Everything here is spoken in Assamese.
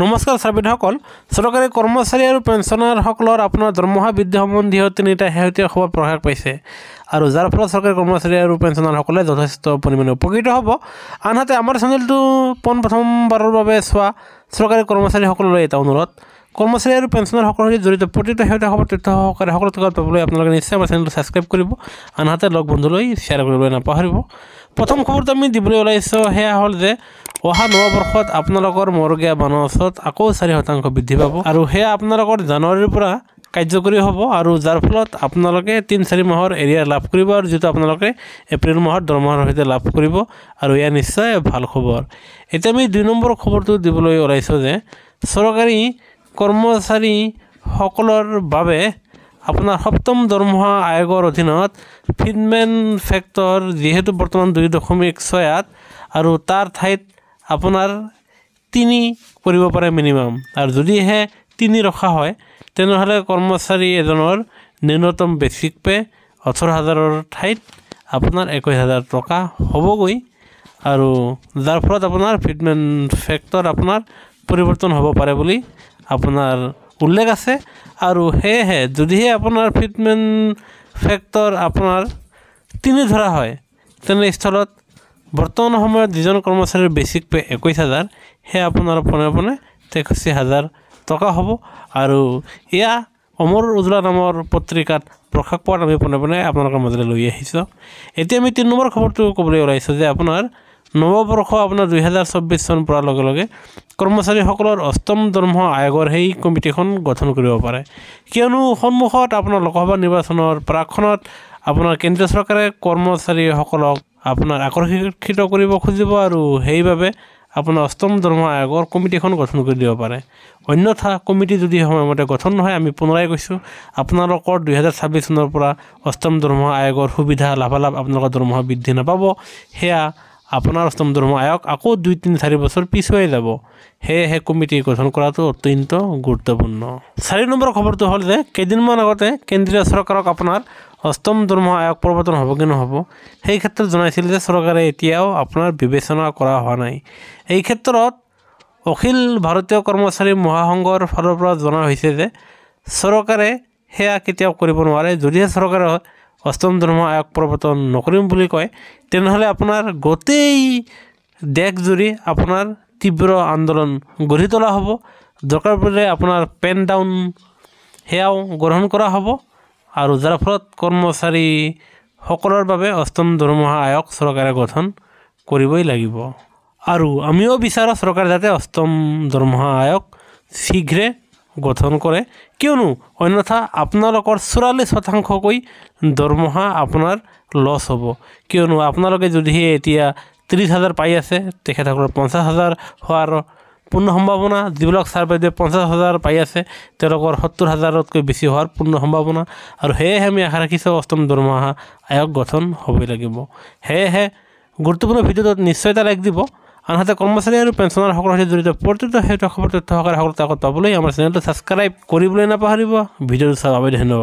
নমস্কাৰ শ্ৰাবিধসকল চৰকাৰী কৰ্মচাৰী আৰু পেঞ্চনাৰসকলৰ আপোনাৰ দৰমহা বৃদ্ধি সম্বন্ধীয় তিনিটা শেহতীয়া খবৰ প্ৰকাশ পাইছে আৰু যাৰ ফলত চৰকাৰী কৰ্মচাৰী আৰু পেঞ্চনাৰসকলে যথেষ্ট পৰিমাণে উপকৃত হ'ব আনহাতে আমাৰ চেনেলটো পোনপ্ৰথমবাৰৰ বাবে চোৱা চৰকাৰী কৰ্মচাৰীসকললৈ এটা অনুৰোধ কৰ্মচাৰী আৰু পেঞ্চনাৰসকলৰ সৈতে জড়িত প্ৰতিটো শেহতীয়া খবৰ তথ্য সহকাৰে সকলো টকা পাবলৈ আপোনালোকে নিশ্চয় আমাৰ চেনেলটো ছাবস্ক্ৰাইব কৰিব আনহাতে লগ বন্ধুলৈ শ্বেয়াৰ কৰিবলৈ নাপাহৰিব প্ৰথম খবৰটো আমি দিবলৈ ওলাইছোঁ সেয়া হ'ল যে অহা নৱবৰ্ষত আপোনালোকৰ মৰগীয়া বনৱাসত আকৌ চাৰি শতাংশ বৃদ্ধি পাব আৰু সেয়া আপোনালোকৰ জানুৱাৰীৰ পৰা কাৰ্যকৰী হ'ব আৰু যাৰ ফলত আপোনালোকে তিনি চাৰি মাহৰ এৰিয়া লাভ কৰিব আৰু যিটো আপোনালোকে এপ্ৰিল মাহৰ দৰমহাৰ সৈতে লাভ কৰিব আৰু এয়া নিশ্চয় ভাল খবৰ এতিয়া আমি দুই নম্বৰ খবৰটো দিবলৈ ওলাইছোঁ যে চৰকাৰী কৰ্মচাৰীসকলৰ বাবে আপোনাৰ সপ্তম দৰমহা আয়োগৰ অধীনত ফিডমেন ফেক্টৰ যিহেতু বৰ্তমান দুই দশমিক ছয় আঠ আৰু তাৰ ঠাইত আপোনাৰ তিনি কৰিব পাৰে মিনিমাম আৰু যদিহে তিনি ৰখা হয় তেনেহ'লে কৰ্মচাৰী এজনৰ ন্যূনতম বেচিক পে ওঠৰ হাজাৰৰ ঠাইত আপোনাৰ একৈছ হাজাৰ টকা হ'বগৈ আৰু যাৰ ফলত আপোনাৰ ফিটমেন ফেক্টৰ আপোনাৰ পৰিৱৰ্তন হ'ব পাৰে বুলি আপোনাৰ উল্লেখ আছে আৰু সেয়েহে যদিহে আপোনাৰ ফিটমেন ফেক্টৰ আপোনাৰ তিনি ধৰা হয় তেনেস্থলত বৰ্তমান সময়ত যিজন কৰ্মচাৰীৰ বেছিক পে' একৈছ হাজাৰ সেয়া আপোনাৰ পোনে পোনে তেষষ্ঠি হাজাৰ টকা হ'ব আৰু এয়া অমৰ উজলা নামৰ পত্ৰিকাত প্ৰকাশ পোৱাত আমি পোনে পোনে আপোনালোকৰ মাজলৈ লৈ আহিছোঁ এতিয়া আমি তিনি নম্বৰ খবৰটো ক'বলৈ ওলাইছোঁ যে আপোনাৰ নৱবৰ্ষ আপোনাৰ দুহেজাৰ চৌব্বিছ চন পোৱাৰ লগে লগে কৰ্মচাৰীসকলৰ অষ্টম দৰমহা আয়োগৰ সেই কমিটিখন গঠন কৰিব পাৰে কিয়নো সন্মুখত আপোনাৰ লোকসভা নিৰ্বাচনৰ প্ৰাকখনত আপোনাৰ কেন্দ্ৰীয় চৰকাৰে কৰ্মচাৰীসকলক আপোনাৰ আকৰ্ষিত কৰিব খুজিব আৰু সেইবাবে আপোনাৰ অষ্টম ধৰ্ম আয়োগৰ কমিটি এখন গঠন কৰি দিব পাৰে অন্যথা কমিটি যদি সময়মতে গঠন নহয় আমি পুনৰাই কৈছোঁ আপোনালোকৰ দুহেজাৰ ছাব্বিছ চনৰ পৰা অষ্টম ধৰ্ম আয়োগৰ সুবিধা লাভালাভ আপোনালোকৰ দৰমহা বৃদ্ধি নাপাব সেয়া আপোনাৰ অষ্টম ধৰ্ম আয়োগ আকৌ দুই তিনি চাৰি বছৰ পিছুৱাই যাব সেয়েহে কমিটি গঠন কৰাটো অত্যন্ত গুৰুত্বপূৰ্ণ চাৰি নম্বৰ খবৰটো হ'ল যে কেইদিনমান আগতে কেন্দ্ৰীয় চৰকাৰক আপোনাৰ অষ্টম দৰমহা আয়োগ প্ৰৱৰ্তন হ'ব কি নহ'ব সেই ক্ষেত্ৰত জনাইছিল যে চৰকাৰে এতিয়াও আপোনাৰ বিবেচনা কৰা হোৱা নাই এই ক্ষেত্ৰত অখিল ভাৰতীয় কৰ্মচাৰী মহাসংঘৰ ফালৰ পৰা জনা হৈছে যে চৰকাৰে সেয়া কেতিয়াও কৰিব নোৱাৰে যদিহে চৰকাৰে অষ্টম দৰমহা আয়োগ প্ৰৱৰ্তন নকৰিম বুলি কয় তেনেহ'লে আপোনাৰ গোটেই দেশজুৰি আপোনাৰ তীব্ৰ আন্দোলন গঢ়ি তোলা হ'ব দৰকাৰ পৰিলে আপোনাৰ পেন ডাউন সেয়াও গ্ৰহণ কৰা হ'ব আৰু যাৰ ফলত কৰ্মচাৰীসকলৰ বাবে অষ্টম দৰমহা আয়োগ চৰকাৰে গঠন কৰিবই লাগিব আৰু আমিও বিচাৰোঁ চৰকাৰে যাতে অষ্টম দৰমহা আয়োগ শীঘ্ৰে গঠন কৰে কিয়নো অন্যথা আপোনালোকৰ চৌৰাল্লিছ শতাংশকৈ দৰমহা আপোনাৰ লছ হ'ব কিয়নো আপোনালোকে যদিহে এতিয়া ত্ৰিছ হাজাৰ পাই আছে তেখেতসকলৰ পঞ্চাছ হাজাৰ হোৱাৰ পূৰ্ণ সম্ভাৱনা যিবিলাক ছাৰ্ভেদে পঞ্চাছ হাজাৰ পাই আছে তেওঁলোকৰ সত্তৰ হাজাৰতকৈ বেছি হোৱাৰ পূৰ্ণ সম্ভাৱনা আৰু সেয়েহে আমি আশা ৰাখিছোঁ অষ্টম দৰমহা আয়োগ গঠন হ'বই লাগিব সেয়েহে গুৰুত্বপূৰ্ণ ভিডিঅ'টোত নিশ্চয় এটা লাইক দিব আনহাতে কৰ্মচাৰী আৰু পেঞ্চনাৰসকলৰ সৈতে জড়িত প্ৰতিটো সেই তথ্য সকলো তথ্য সকলো তাকত পাবলৈ আমাৰ চেনেলটো ছাবস্ক্ৰাইব কৰিবলৈ নাপাহৰিব ভিডিঅ'টো চাবলৈ ধন্যবাদ